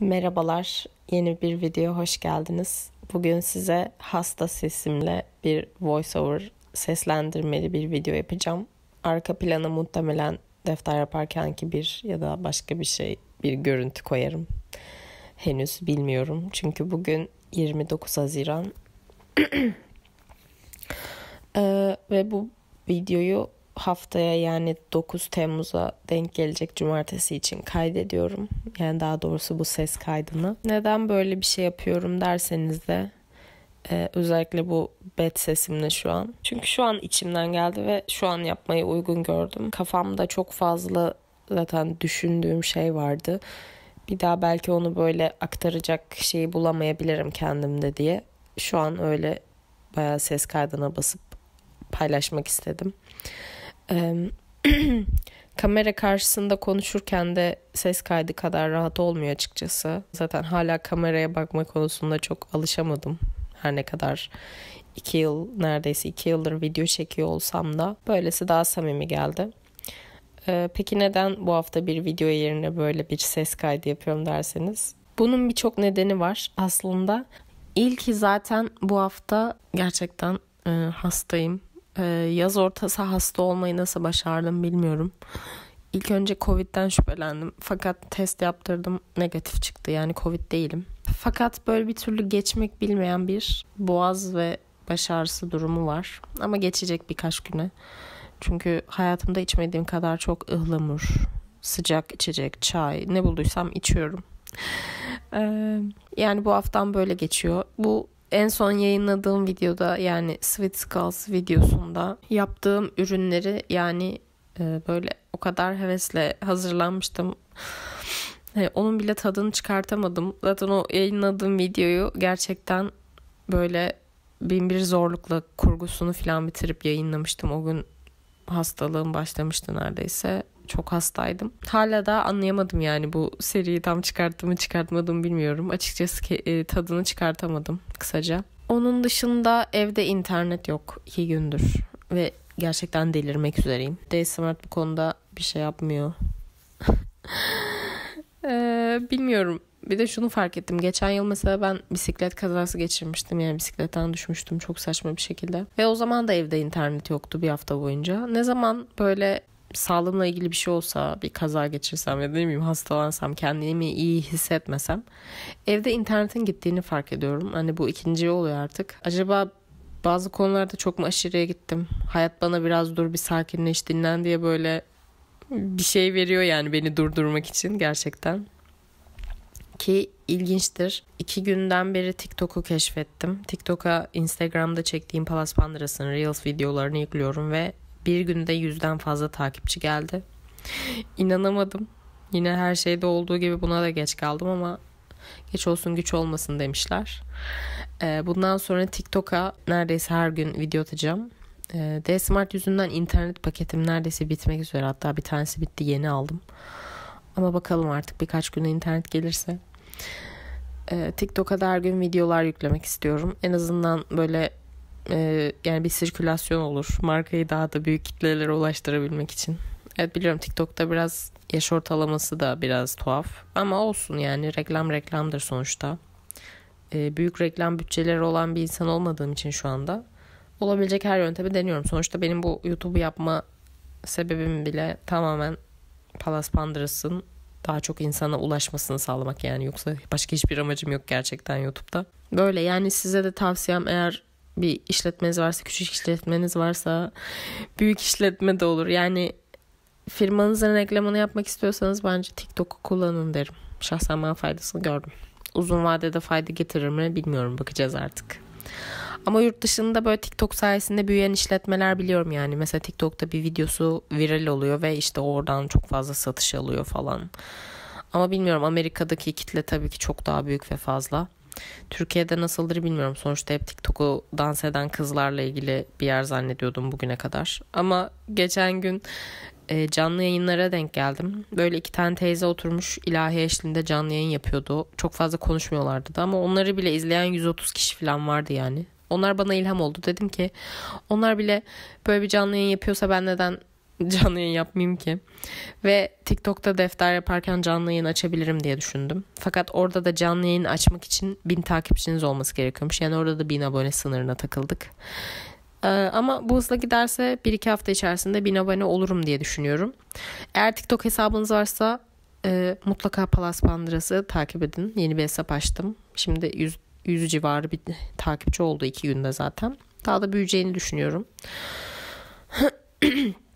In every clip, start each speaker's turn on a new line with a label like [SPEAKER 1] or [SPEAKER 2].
[SPEAKER 1] Merhabalar, yeni bir video hoş geldiniz. Bugün size hasta sesimle bir voiceover seslendirmeli bir video yapacağım. Arka planı muhtemelen defter yaparken ki bir ya da başka bir şey, bir görüntü koyarım. Henüz bilmiyorum çünkü bugün 29 Haziran ee, ve bu videoyu haftaya yani 9 Temmuz'a denk gelecek cumartesi için kaydediyorum. Yani daha doğrusu bu ses kaydını. Neden böyle bir şey yapıyorum derseniz de ee, özellikle bu bet sesimle şu an. Çünkü şu an içimden geldi ve şu an yapmayı uygun gördüm. Kafamda çok fazla zaten düşündüğüm şey vardı. Bir daha belki onu böyle aktaracak şeyi bulamayabilirim kendimde diye. Şu an öyle bayağı ses kaydına basıp paylaşmak istedim. kamera karşısında konuşurken de ses kaydı kadar rahat olmuyor açıkçası. Zaten hala kameraya bakma konusunda çok alışamadım. Her ne kadar iki yıl neredeyse iki yıldır video çekiyor olsam da böylesi daha samimi geldi. Ee, peki neden bu hafta bir video yerine böyle bir ses kaydı yapıyorum derseniz. Bunun birçok nedeni var aslında. İlki zaten bu hafta gerçekten e, hastayım ee, yaz ortası hasta olmayı nasıl başardım bilmiyorum. İlk önce Covid'den şüphelendim. Fakat test yaptırdım negatif çıktı yani Covid değilim. Fakat böyle bir türlü geçmek bilmeyen bir boğaz ve baş ağrısı durumu var. Ama geçecek birkaç güne. Çünkü hayatımda içmediğim kadar çok ıhlamur, sıcak içecek, çay ne bulduysam içiyorum. Ee, yani bu haftam böyle geçiyor. Bu en son yayınladığım videoda yani Sweet Skulls videosunda yaptığım ürünleri yani e, böyle o kadar hevesle hazırlanmıştım. Yani onun bile tadını çıkartamadım. Zaten o yayınladığım videoyu gerçekten böyle bin bir zorlukla kurgusunu falan bitirip yayınlamıştım. O gün hastalığım başlamıştı neredeyse çok hastaydım. Hala da anlayamadım yani bu seriyi tam çıkarttım mı çıkartmadım bilmiyorum. Açıkçası ki, e, tadını çıkartamadım kısaca. Onun dışında evde internet yok iki gündür ve gerçekten delirmek üzereyim. Smart bu konuda bir şey yapmıyor. ee, bilmiyorum. Bir de şunu fark ettim. Geçen yıl mesela ben bisiklet kazası geçirmiştim. Yani bisikletten düşmüştüm çok saçma bir şekilde. Ve o zaman da evde internet yoktu bir hafta boyunca. Ne zaman böyle sağlığımla ilgili bir şey olsa, bir kaza geçirsem ya da ne hastalansam, kendimi iyi hissetmesem evde internetin gittiğini fark ediyorum. Hani bu ikinci oluyor artık. Acaba bazı konularda çok mu aşırıya gittim? Hayat bana biraz dur bir sakinleş dinlen diye böyle bir şey veriyor yani beni durdurmak için gerçekten. Ki ilginçtir. İki günden beri TikTok'u keşfettim. TikTok'a Instagram'da çektiğim Palas Pandıras'ın Reels videolarını yüklüyorum ve bir günde yüzden fazla takipçi geldi. İnanamadım. Yine her şeyde olduğu gibi buna da geç kaldım ama geç olsun güç olmasın demişler. Ee, bundan sonra TikTok'a neredeyse her gün video atacağım. Ee, D-Smart yüzünden internet paketim neredeyse bitmek üzere. Hatta bir tanesi bitti yeni aldım. Ama bakalım artık birkaç güne internet gelirse. Ee, TikTok'a da her gün videolar yüklemek istiyorum. En azından böyle e, yani bir sirkülasyon olur. Markayı daha da büyük kitlelere ulaştırabilmek için. Evet biliyorum TikTok'ta biraz yaş ortalaması da biraz tuhaf. Ama olsun yani reklam reklamdır sonuçta. E, büyük reklam bütçeleri olan bir insan olmadığım için şu anda olabilecek her yöntemi deniyorum. Sonuçta benim bu YouTube yapma sebebim bile tamamen Palas Pandıras'ın daha çok insana ulaşmasını sağlamak yani yoksa başka hiçbir amacım yok gerçekten YouTube'da. Böyle yani size de tavsiyem eğer bir işletmeniz varsa, küçük işletmeniz varsa, büyük işletme de olur. Yani firmanızın reklamını yapmak istiyorsanız bence TikTok'u kullanın derim. Şahsen ben faydasını gördüm. Uzun vadede fayda getirir mi bilmiyorum. Bakacağız artık. Ama yurt dışında böyle TikTok sayesinde büyüyen işletmeler biliyorum yani. Mesela TikTok'ta bir videosu viral oluyor ve işte oradan çok fazla satış alıyor falan. Ama bilmiyorum Amerika'daki kitle tabii ki çok daha büyük ve fazla. Türkiye'de nasıldır bilmiyorum. Sonuçta hep TikTok'u dans eden kızlarla ilgili bir yer zannediyordum bugüne kadar. Ama geçen gün e, canlı yayınlara denk geldim. Böyle iki tane teyze oturmuş ilahi eşliğinde canlı yayın yapıyordu. Çok fazla konuşmuyorlardı da ama onları bile izleyen 130 kişi falan vardı yani. Onlar bana ilham oldu. Dedim ki onlar bile böyle bir canlı yayın yapıyorsa ben neden canlı yayın yapmayayım ki. Ve TikTok'ta defter yaparken canlı yayın açabilirim diye düşündüm. Fakat orada da canlı yayın açmak için bin takipçiniz olması gerekiyormuş. Yani orada da bin abone sınırına takıldık. Ee, ama bu hızla giderse bir iki hafta içerisinde bin abone olurum diye düşünüyorum. Eğer TikTok hesabınız varsa e, mutlaka Palas Pandırası takip edin. Yeni bir hesap açtım. Şimdi 100, 100 civarı bir takipçi oldu iki günde zaten. Daha da büyüyeceğini düşünüyorum.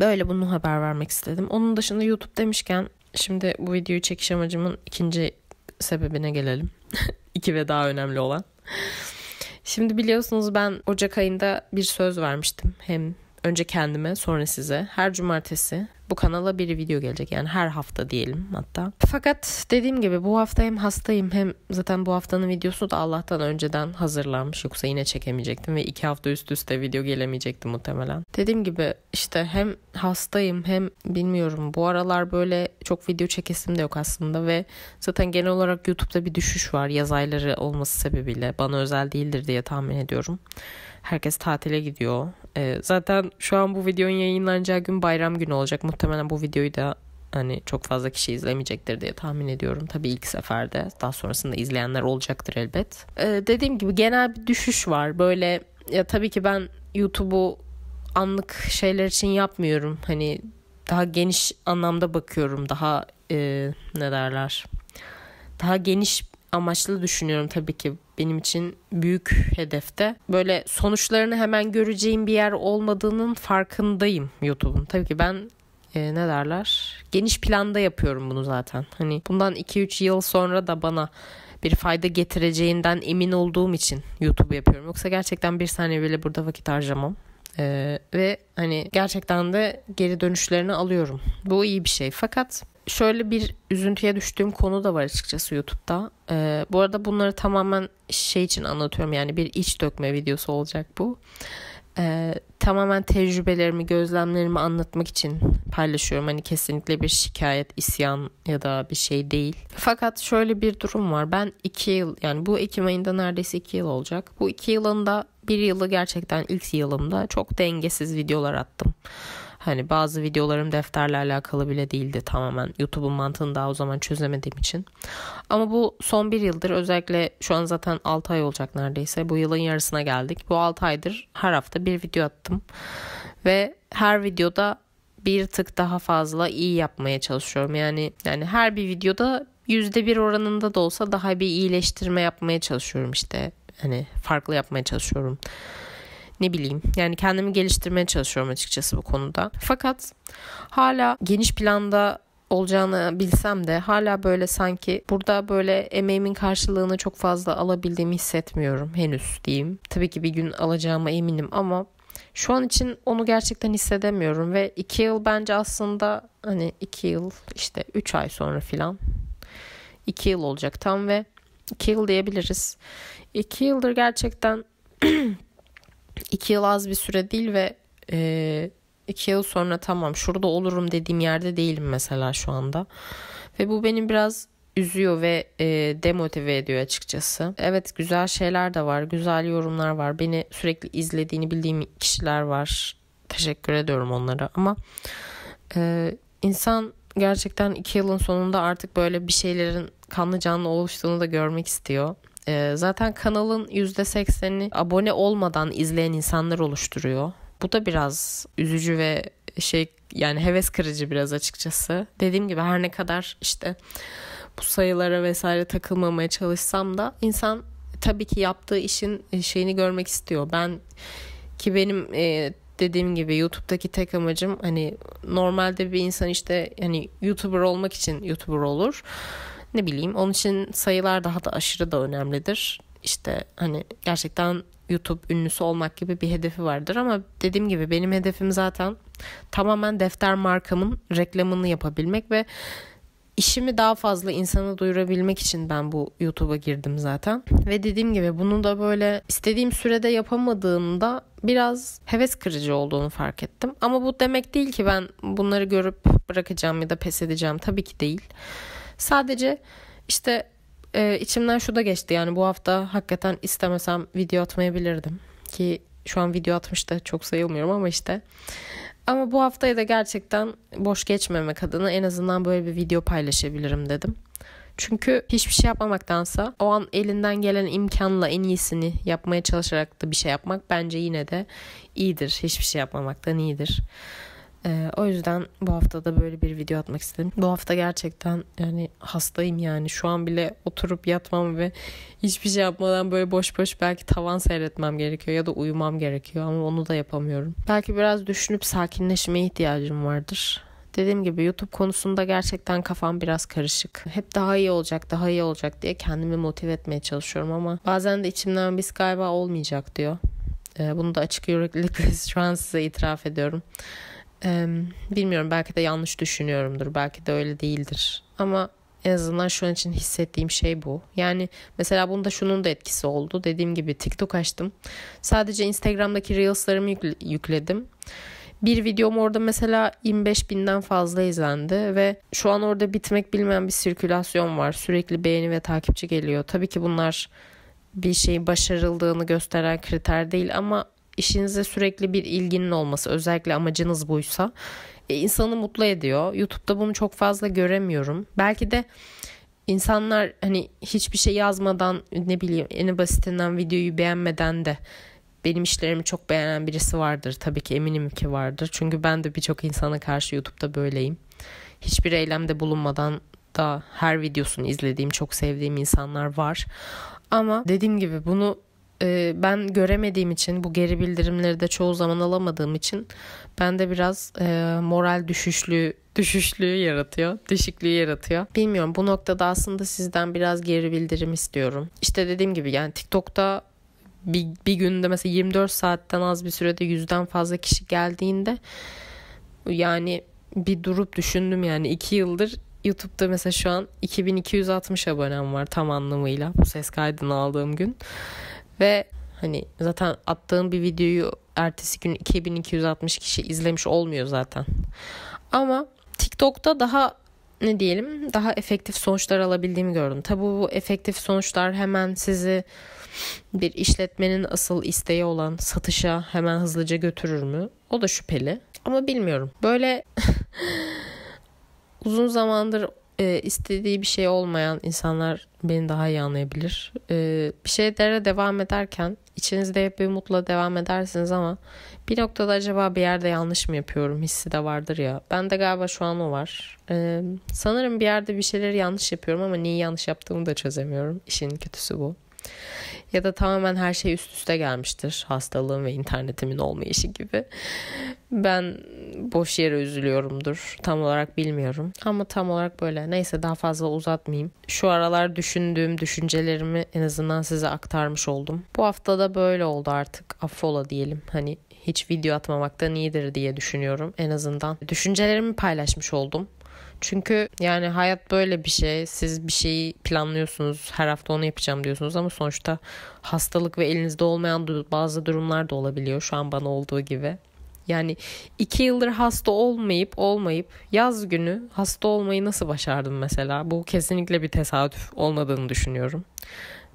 [SPEAKER 1] Böyle bunu haber vermek istedim. Onun dışında YouTube demişken şimdi bu videoyu çekiş amacımın ikinci sebebine gelelim. İki ve daha önemli olan. Şimdi biliyorsunuz ben Ocak ayında bir söz vermiştim. Hem önce kendime sonra size her cumartesi bu kanala bir video gelecek. Yani her hafta diyelim hatta. Fakat dediğim gibi bu hafta hem hastayım hem zaten bu haftanın videosu da Allah'tan önceden hazırlanmış. Yoksa yine çekemeyecektim ve iki hafta üst üste video gelemeyecekti muhtemelen. Dediğim gibi işte hem hastayım hem bilmiyorum bu aralar böyle çok video çekesim de yok aslında ve zaten genel olarak YouTube'da bir düşüş var yaz ayları olması sebebiyle. Bana özel değildir diye tahmin ediyorum. Herkes tatile gidiyor. E, zaten şu an bu videonun yayınlanacağı gün bayram günü olacak. Muhtemelen bu videoyu da hani çok fazla kişi izlemeyecektir diye tahmin ediyorum. Tabii ilk seferde daha sonrasında izleyenler olacaktır elbet. Ee, dediğim gibi genel bir düşüş var. Böyle ya tabii ki ben YouTube'u anlık şeyler için yapmıyorum. Hani daha geniş anlamda bakıyorum. Daha e, ne derler? Daha geniş amaçlı düşünüyorum tabii ki benim için büyük hedefte. Böyle sonuçlarını hemen göreceğim bir yer olmadığının farkındayım YouTube'un. Tabii ki ben e, ne derler geniş planda yapıyorum bunu zaten. Hani bundan 2-3 yıl sonra da bana bir fayda getireceğinden emin olduğum için YouTube yapıyorum. Yoksa gerçekten bir saniye bile burada vakit harcamam. Ee, ve hani gerçekten de geri dönüşlerini alıyorum. Bu iyi bir şey. Fakat şöyle bir üzüntüye düştüğüm konu da var açıkçası YouTube'da. Ee, bu arada bunları tamamen şey için anlatıyorum yani bir iç dökme videosu olacak bu. Ee, tamamen tecrübelerimi, gözlemlerimi anlatmak için paylaşıyorum. Hani kesinlikle bir şikayet, isyan ya da bir şey değil. Fakat şöyle bir durum var. Ben iki yıl yani bu Ekim ayında neredeyse iki yıl olacak. Bu iki yılında bir yılı gerçekten ilk yılımda çok dengesiz videolar attım. Hani bazı videolarım defterle alakalı bile değildi tamamen. YouTube'un mantığını daha o zaman çözemediğim için. Ama bu son bir yıldır özellikle şu an zaten 6 ay olacak neredeyse. Bu yılın yarısına geldik. Bu 6 aydır her hafta bir video attım. Ve her videoda bir tık daha fazla iyi yapmaya çalışıyorum. Yani yani her bir videoda %1 oranında da olsa daha bir iyileştirme yapmaya çalışıyorum işte. Hani farklı yapmaya çalışıyorum ne bileyim. Yani kendimi geliştirmeye çalışıyorum açıkçası bu konuda. Fakat hala geniş planda olacağını bilsem de hala böyle sanki burada böyle emeğimin karşılığını çok fazla alabildiğimi hissetmiyorum henüz diyeyim. Tabii ki bir gün alacağıma eminim ama şu an için onu gerçekten hissedemiyorum ve iki yıl bence aslında hani iki yıl işte üç ay sonra filan iki yıl olacak tam ve iki yıl diyebiliriz. İki yıldır gerçekten iki yıl az bir süre değil ve e, iki yıl sonra tamam şurada olurum dediğim yerde değilim mesela şu anda. Ve bu beni biraz üzüyor ve e, demotive ediyor açıkçası. Evet güzel şeyler de var, güzel yorumlar var. Beni sürekli izlediğini bildiğim kişiler var. Teşekkür ediyorum onlara ama e, insan gerçekten iki yılın sonunda artık böyle bir şeylerin kanlı canlı oluştuğunu da görmek istiyor. E, zaten kanalın %80'ini abone olmadan izleyen insanlar oluşturuyor. Bu da biraz üzücü ve şey yani heves kırıcı biraz açıkçası. Dediğim gibi her ne kadar işte bu sayılara vesaire takılmamaya çalışsam da insan tabii ki yaptığı işin e, şeyini görmek istiyor. Ben ki benim e, dediğim gibi YouTube'daki tek amacım hani normalde bir insan işte hani YouTuber olmak için YouTuber olur ne bileyim onun için sayılar daha da aşırı da önemlidir. İşte hani gerçekten YouTube ünlüsü olmak gibi bir hedefi vardır ama dediğim gibi benim hedefim zaten tamamen defter markamın reklamını yapabilmek ve işimi daha fazla insana duyurabilmek için ben bu YouTube'a girdim zaten. Ve dediğim gibi bunu da böyle istediğim sürede yapamadığımda biraz heves kırıcı olduğunu fark ettim. Ama bu demek değil ki ben bunları görüp bırakacağım ya da pes edeceğim. Tabii ki değil. Sadece işte e, içimden şu da geçti yani bu hafta hakikaten istemesem video atmayabilirdim ki şu an video atmış da çok sayılmıyorum ama işte. Ama bu haftayı da gerçekten boş geçmemek adına en azından böyle bir video paylaşabilirim dedim. Çünkü hiçbir şey yapmamaktansa o an elinden gelen imkanla en iyisini yapmaya çalışarak da bir şey yapmak bence yine de iyidir. Hiçbir şey yapmamaktan iyidir. Ee, o yüzden bu hafta da böyle bir video atmak istedim. Bu hafta gerçekten yani hastayım yani. Şu an bile oturup yatmam ve hiçbir şey yapmadan böyle boş boş belki tavan seyretmem gerekiyor ya da uyumam gerekiyor ama onu da yapamıyorum. Belki biraz düşünüp sakinleşmeye ihtiyacım vardır. Dediğim gibi YouTube konusunda gerçekten kafam biraz karışık. Hep daha iyi olacak, daha iyi olacak diye kendimi motive etmeye çalışıyorum ama bazen de içimden biz galiba olmayacak diyor. Ee, bunu da açık yüreklilikle şu an size itiraf ediyorum. Ee, bilmiyorum belki de yanlış düşünüyorumdur. Belki de öyle değildir. Ama en azından şu an için hissettiğim şey bu. Yani mesela bunda şunun da etkisi oldu. Dediğim gibi TikTok açtım. Sadece Instagram'daki Reels'larımı yükledim. Bir videom orada mesela 25 binden fazla izlendi ve şu an orada bitmek bilmeyen bir sirkülasyon var. Sürekli beğeni ve takipçi geliyor. Tabii ki bunlar bir şeyin başarıldığını gösteren kriter değil ama işinize sürekli bir ilginin olması özellikle amacınız buysa e, insanı mutlu ediyor. YouTube'da bunu çok fazla göremiyorum. Belki de insanlar hani hiçbir şey yazmadan ne bileyim en basitinden videoyu beğenmeden de benim işlerimi çok beğenen birisi vardır. Tabii ki eminim ki vardır. Çünkü ben de birçok insana karşı YouTube'da böyleyim. Hiçbir eylemde bulunmadan da her videosunu izlediğim, çok sevdiğim insanlar var. Ama dediğim gibi bunu ee, ben göremediğim için bu geri bildirimleri de çoğu zaman alamadığım için ben de biraz e, moral düşüşlüğü düşüşlüğü yaratıyor, düşüklüğü yaratıyor. Bilmiyorum bu noktada aslında sizden biraz geri bildirim istiyorum. İşte dediğim gibi yani TikTok'ta bir, bir günde mesela 24 saatten az bir sürede yüzden fazla kişi geldiğinde yani bir durup düşündüm yani iki yıldır YouTube'da mesela şu an 2260 abonem var tam anlamıyla bu ses kaydını aldığım gün. Ve hani zaten attığım bir videoyu ertesi gün 2260 kişi izlemiş olmuyor zaten. Ama TikTok'ta daha ne diyelim daha efektif sonuçlar alabildiğimi gördüm. Tabi bu efektif sonuçlar hemen sizi bir işletmenin asıl isteği olan satışa hemen hızlıca götürür mü? O da şüpheli ama bilmiyorum. Böyle uzun zamandır e, istediği bir şey olmayan insanlar beni daha iyi anlayabilir. E, bir şeylere devam ederken içinizde hep bir mutla devam edersiniz ama bir noktada acaba bir yerde yanlış mı yapıyorum hissi de vardır ya. Ben de galiba şu an o var. E, sanırım bir yerde bir şeyleri yanlış yapıyorum ama niye yanlış yaptığımı da çözemiyorum. İşin kötüsü bu. Ya da tamamen her şey üst üste gelmiştir. Hastalığım ve internetimin olmayışı gibi. Ben boş yere üzülüyorumdur. Tam olarak bilmiyorum. Ama tam olarak böyle. Neyse daha fazla uzatmayayım. Şu aralar düşündüğüm düşüncelerimi en azından size aktarmış oldum. Bu hafta da böyle oldu artık. Affola diyelim. Hani hiç video atmamaktan iyidir diye düşünüyorum en azından. Düşüncelerimi paylaşmış oldum. Çünkü yani hayat böyle bir şey. Siz bir şeyi planlıyorsunuz. Her hafta onu yapacağım diyorsunuz ama sonuçta hastalık ve elinizde olmayan bazı durumlar da olabiliyor. Şu an bana olduğu gibi. Yani iki yıldır hasta olmayıp olmayıp yaz günü hasta olmayı nasıl başardım mesela? Bu kesinlikle bir tesadüf olmadığını düşünüyorum.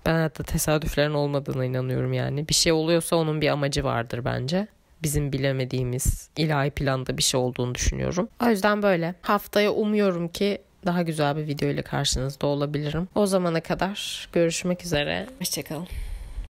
[SPEAKER 1] Ben hatta tesadüflerin olmadığına inanıyorum yani. Bir şey oluyorsa onun bir amacı vardır bence bizim bilemediğimiz ilahi planda bir şey olduğunu düşünüyorum. O yüzden böyle haftaya umuyorum ki daha güzel bir video ile karşınızda olabilirim. O zamana kadar görüşmek üzere. Hoşçakalın.